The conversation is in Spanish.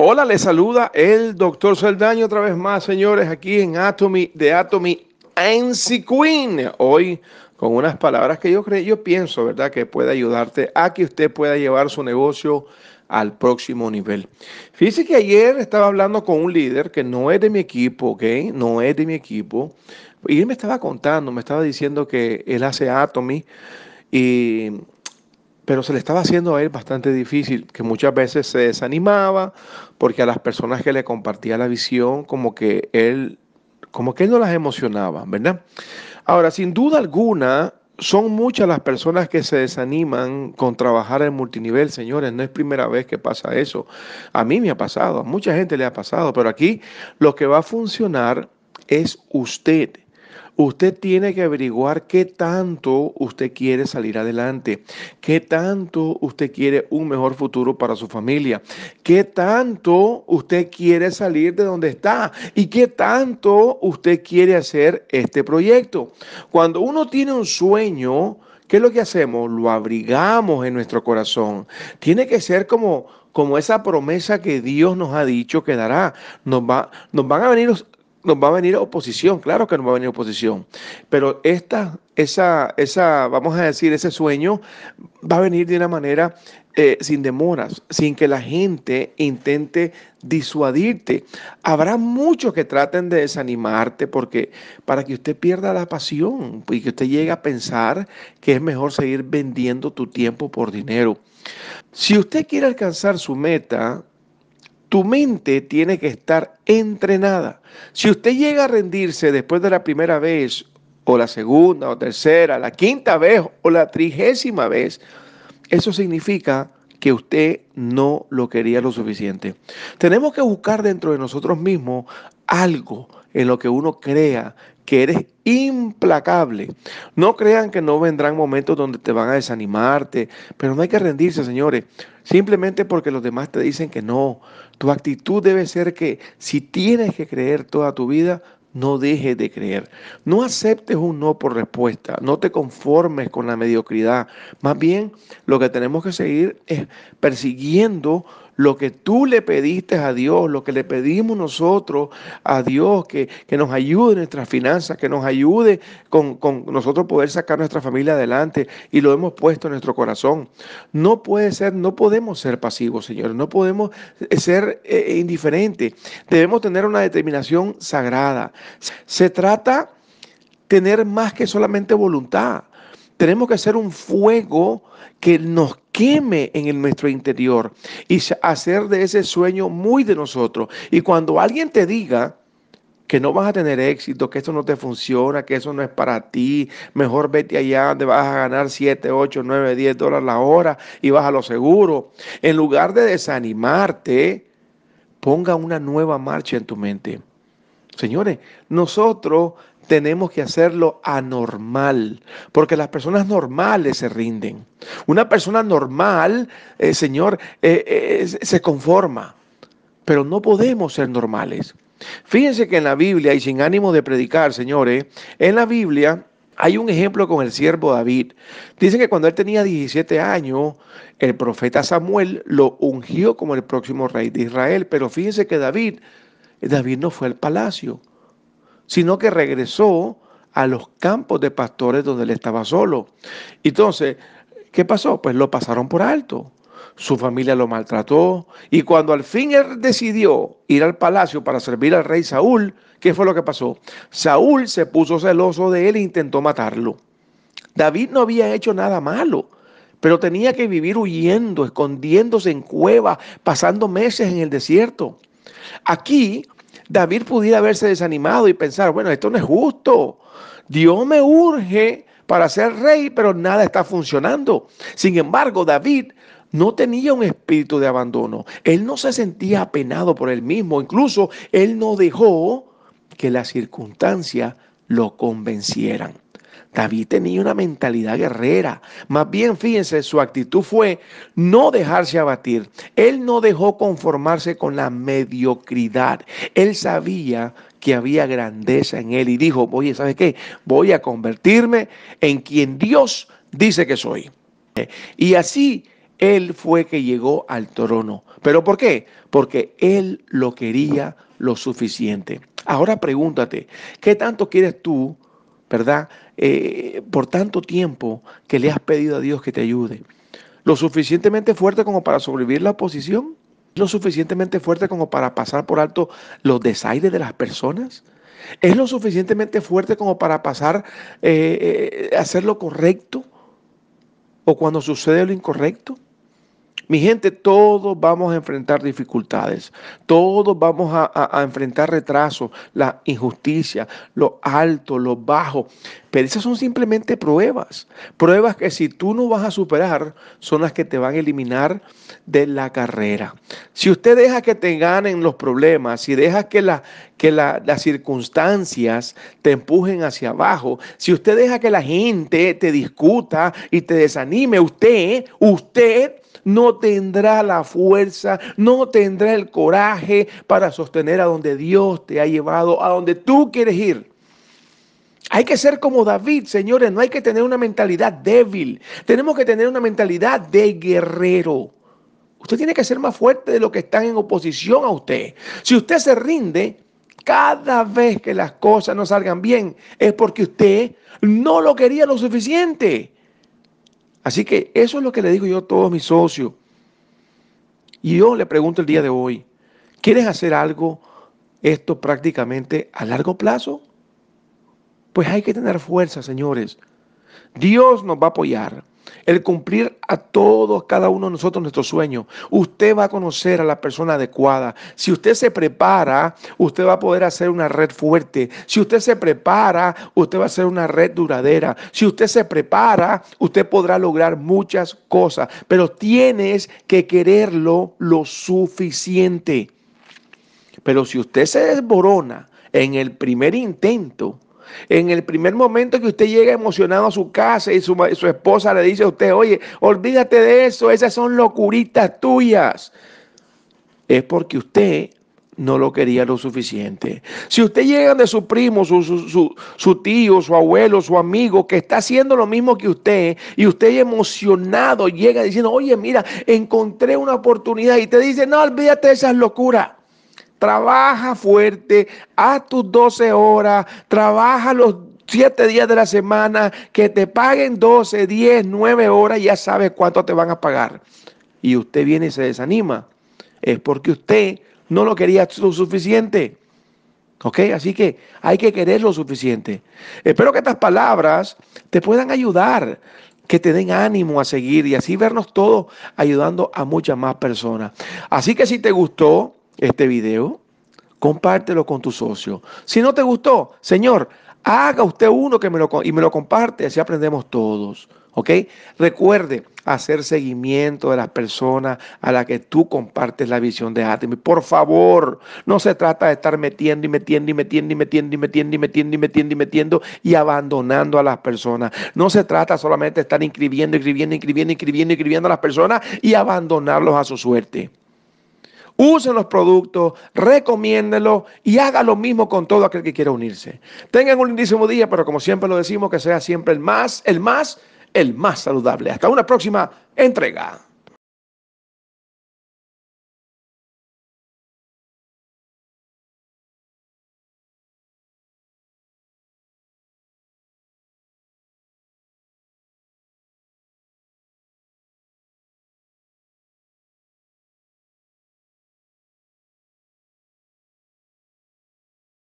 Hola, les saluda el doctor Saldaño otra vez más, señores, aquí en Atomy de Atomy NC Queen. Hoy con unas palabras que yo creo, yo pienso, ¿verdad?, que puede ayudarte a que usted pueda llevar su negocio al próximo nivel. Fíjese que ayer estaba hablando con un líder que no es de mi equipo, ¿ok? No es de mi equipo. Y él me estaba contando, me estaba diciendo que él hace Atomy y pero se le estaba haciendo a él bastante difícil, que muchas veces se desanimaba porque a las personas que le compartía la visión, como que él, como que no las emocionaba, ¿verdad? Ahora, sin duda alguna, son muchas las personas que se desaniman con trabajar en multinivel, señores, no es primera vez que pasa eso. A mí me ha pasado, a mucha gente le ha pasado, pero aquí lo que va a funcionar es usted Usted tiene que averiguar qué tanto usted quiere salir adelante, qué tanto usted quiere un mejor futuro para su familia, qué tanto usted quiere salir de donde está y qué tanto usted quiere hacer este proyecto. Cuando uno tiene un sueño, ¿qué es lo que hacemos? Lo abrigamos en nuestro corazón. Tiene que ser como como esa promesa que Dios nos ha dicho que dará. Nos, va, nos van a venir nos va a venir oposición, claro que nos va a venir oposición, pero esta, esa, esa, vamos a decir, ese sueño va a venir de una manera eh, sin demoras, sin que la gente intente disuadirte. Habrá muchos que traten de desanimarte porque para que usted pierda la pasión y que usted llegue a pensar que es mejor seguir vendiendo tu tiempo por dinero. Si usted quiere alcanzar su meta, tu mente tiene que estar entrenada. Si usted llega a rendirse después de la primera vez, o la segunda, o tercera, la quinta vez, o la trigésima vez, eso significa que usted no lo quería lo suficiente. Tenemos que buscar dentro de nosotros mismos algo en lo que uno crea que eres implacable. No crean que no vendrán momentos donde te van a desanimarte, pero no hay que rendirse, señores, simplemente porque los demás te dicen que no. Tu actitud debe ser que si tienes que creer toda tu vida, no dejes de creer. No aceptes un no por respuesta. No te conformes con la mediocridad. Más bien, lo que tenemos que seguir es persiguiendo lo que tú le pediste a Dios, lo que le pedimos nosotros a Dios, que, nos ayude en nuestras finanzas, que nos ayude con, con nosotros poder sacar nuestra familia adelante y lo hemos puesto en nuestro corazón. No puede ser, no podemos ser pasivos, Señor, no podemos eh, ser eh, eh, indiferentes. Debemos tener una determinación sagrada. Se trata tener más que solamente voluntad. Tenemos que hacer un fuego que nos queme en nuestro interior y hacer de ese sueño muy de nosotros. Y cuando alguien te diga que no vas a tener éxito, que esto no te funciona, que eso no es para ti, mejor vete allá donde vas a ganar 7, 8, 9, 10 dólares la hora y vas a lo seguro. En lugar de desanimarte, ponga una nueva marcha en tu mente. Señores, nosotros tenemos que hacerlo anormal, porque las personas normales se rinden. Una persona normal, eh, Señor, eh, eh, se conforma, pero no podemos ser normales. Fíjense que en la Biblia, y sin ánimo de predicar, señores, en la Biblia hay un ejemplo con el siervo David. Dicen que cuando él tenía 17 años, el profeta Samuel lo ungió como el próximo rey de Israel. Pero fíjense que David, David no fue al palacio sino que regresó a los campos de pastores donde él estaba solo. Entonces, ¿qué pasó? Pues lo pasaron por alto. Su familia lo maltrató y cuando al fin él decidió ir al palacio para servir al rey Saúl, ¿qué fue lo que pasó? Saúl se puso celoso de él e intentó matarlo. David no había hecho nada malo, pero tenía que vivir huyendo, escondiéndose en cuevas, pasando meses en el desierto. Aquí David pudiera haberse desanimado y pensar, bueno, esto no es justo. Dios me urge para ser rey, pero nada está funcionando. Sin embargo, David no tenía un espíritu de abandono. Él no se sentía apenado por él mismo. Incluso él no dejó que las circunstancias lo convencieran. David tenía una mentalidad guerrera. Más bien, fíjense, su actitud fue no dejarse abatir. Él no dejó conformarse con la mediocridad. Él sabía que había grandeza en él y dijo, oye, ¿sabes qué? Voy a convertirme en quien Dios dice que soy. Y así él fue que llegó al trono. ¿Pero por qué? Porque él lo quería lo suficiente. Ahora pregúntate, ¿qué tanto quieres tú ¿verdad? Eh, por tanto tiempo que le has pedido a Dios que te ayude. Lo suficientemente fuerte como para sobrevivir la oposición, lo suficientemente fuerte como para pasar por alto los desaires de las personas. ¿Es lo suficientemente fuerte como para pasar, a eh, eh, hacer lo correcto? ¿O cuando sucede lo incorrecto? Mi gente, todos vamos a enfrentar dificultades, todos vamos a, enfrentar retrasos, la injusticia, lo alto, lo bajo. Pero esas son simplemente pruebas. Pruebas que si tú no vas a superar, son las que te van a eliminar de la carrera. Si usted deja que te ganen los problemas, si deja que, la, que las circunstancias te empujen hacia abajo, si usted deja que la gente te discuta y te desanime, usted, usted no tendrá la fuerza, no tendrá el coraje para sostener a donde Dios te ha llevado, a donde tú quieres ir. Hay que ser como David, señores, no hay que tener una mentalidad débil. Tenemos que tener una mentalidad de guerrero. Usted tiene que ser más fuerte de los que están en oposición a usted. Si usted se rinde, cada vez que las cosas no salgan bien, es porque usted no lo quería lo suficiente. Así que eso es lo que le digo yo a todos mis socios. Y yo le pregunto el día de hoy, ¿quieres hacer algo esto prácticamente a largo plazo? Pues hay que tener fuerza, señores. Dios nos va a apoyar. El cumplir a todos, cada uno de nosotros, nuestro sueño. Usted va a conocer a la persona adecuada. Si usted se prepara, usted va a poder hacer una red fuerte. Si usted se prepara, usted va a hacer una red duradera. Si usted se prepara, usted podrá lograr muchas cosas. Pero tienes que quererlo lo suficiente. Pero si usted se desborona en el primer intento, en el primer momento que usted llega emocionado a su casa y su, esposa le dice a usted, oye, olvídate de eso, esas son locuritas tuyas, es porque usted no lo quería lo suficiente. Si usted llega de su primo, su, su, tío, su abuelo, su amigo, que está haciendo lo mismo que usted, y usted emocionado llega diciendo, oye, mira, encontré una oportunidad, y te dice, no, olvídate de esas locuras. Trabaja fuerte, haz tus 12 horas, trabaja los 7 días de la semana, que te paguen 12, 10, 9 horas, ya sabes cuánto te van a pagar. Y usted viene y se desanima. Es porque usted no lo quería lo suficiente. ¿Ok? Así que hay que querer lo suficiente. Espero que estas palabras te puedan ayudar, que te den ánimo a seguir y así vernos todos ayudando a muchas más personas. Así que si te gustó, este video, compártelo con tu socio. Si no te gustó, señor, haga usted uno que me lo, y me lo comparte, así aprendemos todos. ¿Ok? Recuerde hacer seguimiento de las personas a las que tú compartes la visión de Atem. Por favor, no se trata de estar metiendo y metiendo y metiendo y metiendo y metiendo y metiendo y metiendo y metiendo y abandonando a las personas. No se trata solamente de estar inscribiendo, inscribiendo, inscribiendo, inscribiendo, inscribiendo a las personas y abandonarlos a su suerte usen los productos, recomiéndelos y haga lo mismo con todo aquel que quiera unirse. Tengan un lindísimo día, pero como siempre lo decimos, que sea siempre el más, el más, el más saludable. Hasta una próxima entrega.